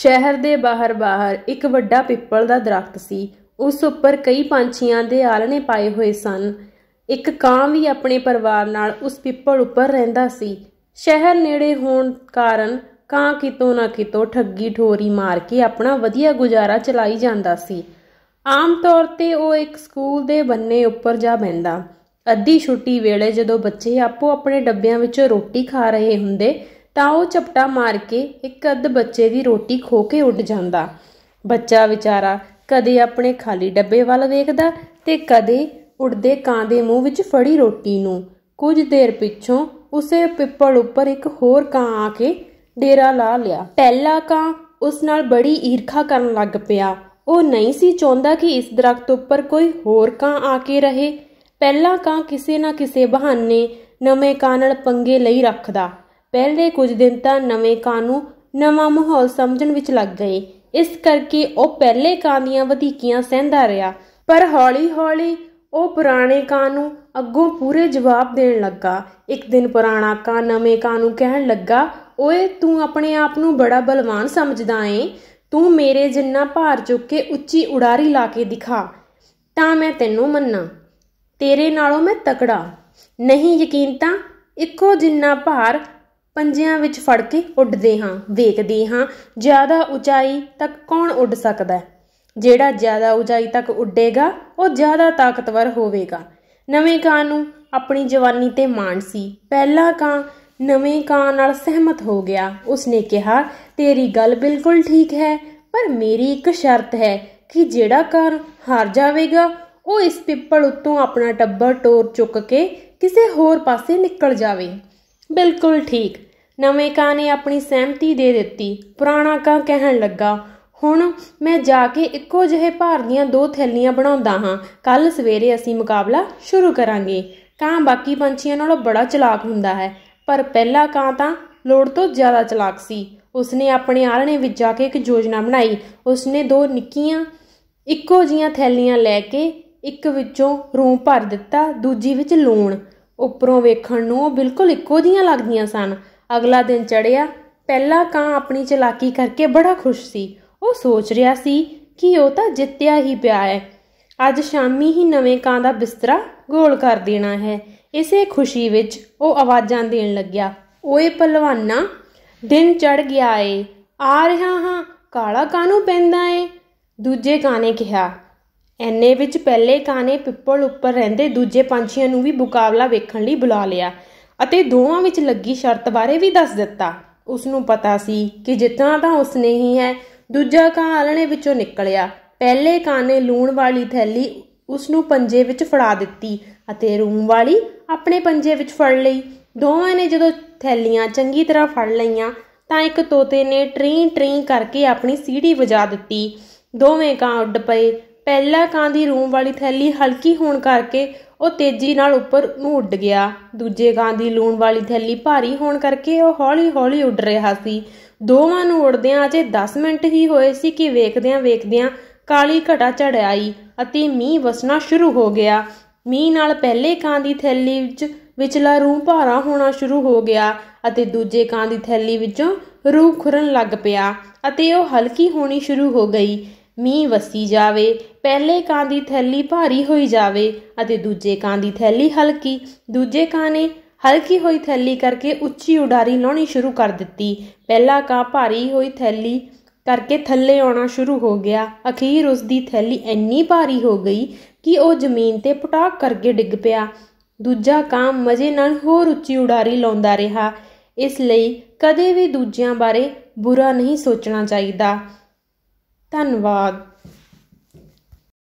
ਸ਼ਹਿਰ ਦੇ ਬਾਹਰ-ਬਾਹਰ ਇੱਕ ਵੱਡਾ ਪਿੱਪਲ ਦਾ ਦਰਖਤ ਸੀ ਉਸ ਉੱਪਰ ਕਈ ਪੰਛੀਆਂ ਦੇ ਆਲਣੇ ਪਾਏ ਹੋਏ ਸਨ ਇੱਕ ਕਾਂ ਵੀ ਆਪਣੇ ਪਰਿਵਾਰ ਨਾਲ ਉਸ ਪਿੱਪਲ ਉੱਪਰ ਰਹਿੰਦਾ ਸੀ ਸ਼ਹਿਰ ਨੇੜੇ ਹੋਣ ਕਾਰਨ ਕਾਂ ਕਿਤੋਂ ਨਾ ਕਿਤੋਂ ਠੱਗੀ ਠੋਰੀ ਮਾਰ ਕੇ ਆਪਣਾ ਵਧੀਆ ਗੁਜ਼ਾਰਾ ਚਲਾਈ ਜਾਂਦਾ ਸੀ ਆਮ ਤੌਰ ਤੇ ਉਹ ਇੱਕ ਸਕੂਲ ਦੇ ਬੰਨੇ ਉੱਪਰ ਜਾ ਬੈਂਦਾ ਅੱਧੀ ਛੁੱਟੀ ਵੇਲੇ ਜਦੋਂ ਬੱਚੇ ਆਪੋ ਆਪਣੇ ਡੱਬਿਆਂ ਵਿੱਚੋਂ ਰੋਟੀ ਖਾ ਰਹੇ ਹੁੰਦੇ ਤਾਂ ਉਹ ਝਪਟਾ ਮਾਰ ਕੇ ਇੱਕ ਅੱਧ ਬੱਚੇ ਦੀ ਰੋਟੀ ਖੋ ਕੇ ਉੱਡ ਜਾਂਦਾ ਬੱਚਾ ਵਿਚਾਰਾ ਕਦੇ ਆਪਣੇ ਖਾਲੀ ਡੱਬੇ ਵੱਲ ਵੇਖਦਾ ਤੇ ਕਦੇ ਉੱਡਦੇ ਕਾਂ ਦੇ ਮੂੰਹ ਵਿੱਚ ਫੜੀ ਰੋਟੀ ਨੂੰ ਕੁਝ ਦੇਰ ਪਿੱਛੋਂ ਉਸੇ ਪਿੱਪਲ ਉੱਪਰ ਇੱਕ ਹੋਰ ਕਾਂ ਆ ਕੇ ਡੇਰਾ ਲਾ ਲਿਆ ਪਹਿਲਾ ਕਾਂ ਉਸ ਨਾਲ ਬੜੀ ਈਰਖਾ ਕਰਨ ਲੱਗ ਪਿਆ ਉਹ ਨਹੀਂ ਸੀ ਚਾਹੁੰਦਾ ਕਿ ਇਸ ਦਰਖਤ ਉੱਪਰ ਕੋਈ ਹੋਰ ਕਾਂ ਆ ਕੇ ਰਹੇ ਪਹਿਲਾ ਕਾਂ ਕਿਸੇ ਨਾ ਕਿਸੇ ਬਹਾਨੇ ਨਵੇਂ ਕਾਂ ਨਾਲ ਪੰਗੇ ਲਈ ਰੱਖਦਾ ਪਹਿਲੇ ਕੁਝ ਦਿਨ ਤਾਂ ਨਵੇਂ ਕਾਂ ਨੂੰ ਨਵਾਂ ਮਾਹੌਲ ਸਮਝਣ ਵਿੱਚ ਲੱਗ ਗਏ ਇਸ ਕਰਕੇ ਉਹ ਪਹਿਲੇ ਕਾਂ ਦੀਆਂ ਵਧੀਕੀਆਂ ਸਹਿੰਦਾ ਰਿਹਾ ਪਰ ਹੌਲੀ-ਹੌਲੀ ਉਹ ਪੁਰਾਣੇ ਕਾਂ ਨੂੰ ਅੱਗੋਂ ਪੂਰੇ ਜਵਾਬ ਦੇਣ ਲੱਗਾ ਇੱਕ ਦਿਨ ਪੁਰਾਣਾ ਕਾਂ ਨਵੇਂ ਕਾਂ ਨੂੰ ਕਹਿਣ ਲੱਗਾ ਓਏ ਤੂੰ ਆਪਣੇ ਆਪ ਨੂੰ ਬੜਾ ਬਲਵਾਨ ਸਮਝਦਾ ਏ ਤੂੰ ਮੇਰੇ ਜਿੰਨਾ ਭਾਰ ਚੁੱਕ ਕੇ ਉੱਚੀ ਉਡਾਰੀ ਲਾ ਕੇ ਦਿਖਾ ਤਾਂ ਮੈਂ ਤੈਨੂੰ ਮੰਨਾਂ ਤੇਰੇ ਨਾਲੋਂ ਮੈਂ ਤਕੜਾ ਨਹੀਂ ਯਕੀਨ ਤਾਂ ਇੱਕੋ ਜਿੰਨਾ ਭਾਰ ਪੰਜਿਆਂ ਵਿੱਚ ਫੜ ਕੇ ਉੱਡਦੇ ਹਾਂ ਵੇਖਦੇ ਹਾਂ ਜ਼ਿਆਦਾ ਉਚਾਈ ਤੱਕ ਕੌਣ ਉੱਡ ਸਕਦਾ ਹੈ ਜਿਹੜਾ ਜ਼ਿਆਦਾ ਉਚਾਈ ਤੱਕ ਉੱਡੇਗਾ ਉਹ ਜ਼ਿਆਦਾ ਤਾਕਤਵਰ ਹੋਵੇਗਾ ਨਵੇਂ ਕਾਂ ਨੂੰ ਆਪਣੀ ਜਵਾਨੀ ਤੇ ਮਾਣ ਸੀ ਪਹਿਲਾ ਕਾਂ ਨਵੇਂ ਕਾਂ ਨਾਲ ਸਹਿਮਤ ਹੋ ਗਿਆ ਉਸਨੇ ਕਿਹਾ ਤੇਰੀ ਗੱਲ ਬਿਲਕੁਲ ਠੀਕ ਹੈ ਪਰ ਮੇਰੀ ਇੱਕ ਸ਼ਰਤ ਹੈ ਕਿ ਜਿਹੜਾ ਕਾਂ ਹਾਰ ਜਾਵੇਗਾ ਉਹ ਇਸ ਪਿੱਪਲ ਉੱਤੋਂ ਆਪਣਾ ਟੱਬਰ ਟੋਰ ਚੁੱਕ ਕੇ ਕਿਸੇ ਹੋਰ ਪਾਸੇ ਨਿਕਲ ਜਾਵੇ ਬਿਲਕੁਲ ਠੀਕ ਨਵੇਂ ਕਾਂ ਨੇ ਆਪਣੀ ਸਹਿਮਤੀ ਦੇ ਦਿੱਤੀ ਪੁਰਾਣਾ ਕਾਂ ਕਹਿਣ ਲੱਗਾ ਹੁਣ ਮੈਂ ਜਾ ਕੇ ਇੱਕੋ ਜਿਹੇ ਭਾਰ ਦੀਆਂ ਦੋ ਥੈਲੀਆਂ ਬਣਾਉਂਦਾ ਹਾਂ ਕੱਲ ਸਵੇਰੇ ਅਸੀਂ ਮੁਕਾਬਲਾ ਸ਼ੁਰੂ ਕਰਾਂਗੇ ਕਾਂ ਬਾਕੀ ਪੰਛੀਆਂ ਨਾਲੋਂ ਬੜਾ ਚਲਾਕ ਹੁੰਦਾ ਹੈ ਪਰ ਪਹਿਲਾ ਕਾਂ ਤਾਂ ਲੋੜ ਤੋਂ ਜ਼ਿਆਦਾ ਚਲਾਕ ਸੀ ਉਸਨੇ ਆਪਣੇ ਆਲਣੇ ਵਿੱਚ ਜਾ ਕੇ ਇੱਕ ਯੋਜਨਾ ਬਣਾਈ ਉਸਨੇ ਦੋ ਨਿੱਕੀਆਂ ਇੱਕੋ ਜੀਆਂ ਥੈਲੀਆਂ ਲੈ ਕੇ ਇੱਕ ਵਿੱਚੋਂ ਰੂੰ ਭਰ ਦਿੱਤਾ ਦੂਜੀ ਵਿੱਚ ਲੂਣ ਉੱਪਰੋਂ ਵੇਖਣ ਨੂੰ ਉਹ ਬਿਲਕੁਲ ਇੱਕੋ ਜੀਆਂ ਲੱਗਦੀਆਂ ਸਨ ਅਗਲਾ ਦਿਨ ਚੜਿਆ ਪਹਿਲਾ ਕਾਂ ਆਪਣੀ ਚਲਾਕੀ ਕਰਕੇ ਬੜਾ ਖੁਸ਼ ਸੀ ਉਹ ਸੋਚ ਰਿਹਾ ਸੀ ਕਿ ਉਹ ਤਾਂ ਜਿੱਤਿਆ ਹੀ ਪਿਆ ਹੈ ਅੱਜ ਸ਼ਾਮੀ ਹੀ ਨਵੇਂ ਕਾਂ ਦਾ ਬਿਸਤਰਾ ਗੋਲ ਕਰ ਦੇਣਾ ਹੈ ਇਸੇ ਖੁਸ਼ੀ ਵਿੱਚ ਉਹ ਆਵਾਜ਼ਾਂ ਦੇਣ ਲੱਗਿਆ ਓਏ ਪਹਿਲਵਾਨਾ ਦਿਨ ਚੜ ਗਿਆ ਏ ਆ ਰਿਹਾ ਹਾਂ ਕਾਲਾ ਕਾਂ ਨੂੰ ਪੈਂਦਾ ਏ ਦੂਜੇ ਕਾਂ ਨੇ ਕਿਹਾ ਐਨੇ ਵਿੱਚ ਪਹਿਲੇ ਕਾਨੇ ਪਿੱਪਲ ਉੱਪਰ ਰਹਿੰਦੇ ਦੂਜੇ ਪੰਛੀਆਂ ਨੂੰ ਵੀ ਮੁਕਾਬਲਾ ਵੇਖਣ ਲਈ ਬੁਲਾ ਲਿਆ ਅਤੇ ਦੋਵਾਂ ਵਿੱਚ ਲੱਗੀ ਸ਼ਰਤ ਬਾਰੇ ਵੀ ਦੱਸ ਦਿੱਤਾ ਉਸ ਨੂੰ ਪਤਾ ਸੀ ਕਿ ਜਿੱਤਣਾ ਤਾਂ ਉਸ ਨੇ ਹੀ ਹੈ ਦੂਜਾ ਕਾਂ ਆਲਣੇ ਵਿੱਚੋਂ ਨਿਕਲਿਆ ਪਹਿਲੇ ਕਾਂ ਨੇ ਲੂਣ ਵਾਲੀ ਥੈਲੀ ਉਸ ਨੂੰ ਪੰਜੇ ਵਿੱਚ ਫੜਾ ਦਿੱਤੀ ਅਤੇ ਰੂਮ ਵਾਲੀ ਆਪਣੇ ਪੰਜੇ ਵਿੱਚ ਫੜ ਲਈ ਦੋਵਾਂ ਨੇ ਜਦੋਂ ਥੈਲੀਆਂ ਚੰਗੀ ਤਰ੍ਹਾਂ ਫੜ ਲਈਆਂ ਤਾਂ ਇੱਕ ਤੋਤੇ ਨੇ ਟਰੀ ਟਰੀ ਕਰਕੇ ਆਪਣੀ ਸੀੜੀ ਵਜਾ ਦਿੱਤੀ ਦੋਵੇਂ ਕਾਂ ਉੱਡ ਪਏ ਪਹਿਲਾ ਕਾਂ ਦੀ ਰੂਮ ਵਾਲੀ ਥੈਲੀ ਹਲਕੀ ਹੋਣ ਕਰਕੇ ਉਹ ਤੇਜ਼ੀ ਨਾਲ ਉੱਪਰ ਨੂੰ ਉੱਡ ਗਿਆ ਦੂਜੇ ਕਾਂ ਦੀ ਲੂਣ ਵਾਲੀ ਥੈਲੀ ਭਾਰੀ ਹੋਣ ਕਰਕੇ ਉਹ ਹੌਲੀ-ਹੌਲੀ ਉੱਡ ਰਿਹਾ ਸੀ ਦੋਵਾਂ ਨੂੰ ਉੱਡਦਿਆਂ ਅਜੇ 10 ਮਿੰਟ ਹੀ ਹੋਏ ਸੀ ਕਿ ਵੇਖਦਿਆਂ-ਵੇਖਦਿਆਂ ਕਾਲੀ ਘਟਾ ਚੜ ਆਈ ਅਤੇ ਮੀਂਹ ਵਸਣਾ ਸ਼ੁਰੂ ਹੋ ਗਿਆ ਮੀਂਹ ਨਾਲ ਪਹਿਲੇ ਕਾਂ ਦੀ ਥੈਲੀ ਵਿੱਚ ਵਿਚਲਾ ਰੂਹ ਭਾਰਾ ਹੋਣਾ ਸ਼ੁਰੂ ਹੋ ਗਿਆ ਅਤੇ ਦੂਜੇ ਕਾਂ ਦੀ ਥੈਲੀ ਵਿੱਚੋਂ ਰੂਹ ਖੁਰਨ ਲੱਗ ਪਿਆ ਅਤੇ ਉਹ ਹਲਕੀ ਹੋਣੀ ਸ਼ੁਰੂ ਹੋ ਗਈ ਮੀਂਹ ਵਸੀ ਜਾਵੇ ਪਹਿਲੇ ਕਾਂ ਦੀ ਥੈਲੀ ਭਾਰੀ ਹੋਈ ਜਾਵੇ ਅਤੇ ਦੂਜੇ ਕਾਂ ਦੀ ਥੈਲੀ ਹਲਕੀ ਦੂਜੇ ਕਾਂ ਨੇ ਹਲਕੀ ਹੋਈ ਥੈਲੀ ਕਰਕੇ ਉੱਚੀ ਉਡਾਰੀ ਲਾਉਣੀ ਸ਼ੁਰੂ ਕਰ ਦਿੱਤੀ ਪਹਿਲਾ ਕਾਂ ਭਾਰੀ ਹੋਈ ਥੈਲੀ ਕਰਕੇ ਥੱਲੇ ਆਉਣਾ ਸ਼ੁਰੂ ਹੋ ਗਿਆ ਅਖੀਰ ਉਸ ਦੀ ਥੈਲੀ ਇੰਨੀ ਭਾਰੀ ਹੋ ਗਈ ਕਿ ਉਹ ਜ਼ਮੀਨ ਤੇ ਪਟਾਕ ਕਰਕੇ ਡਿੱਗ ਪਿਆ ਦੂਜਾ ਕਾਂ ਮਜ਼ੇ ਨਾਲ ਹੋਰ ਉੱਚੀ ਉਡਾਰੀ ਲਾਉਂਦਾ ਰਿਹਾ ਇਸ ਲਈ ਕਦੇ ਵੀ ਦੂਜਿਆਂ ਬਾਰੇ ਬੁਰਾ ਨਹੀਂ ਸੋਚਣਾ ਚਾਹੀਦਾ ਧੰਨਵਾਦ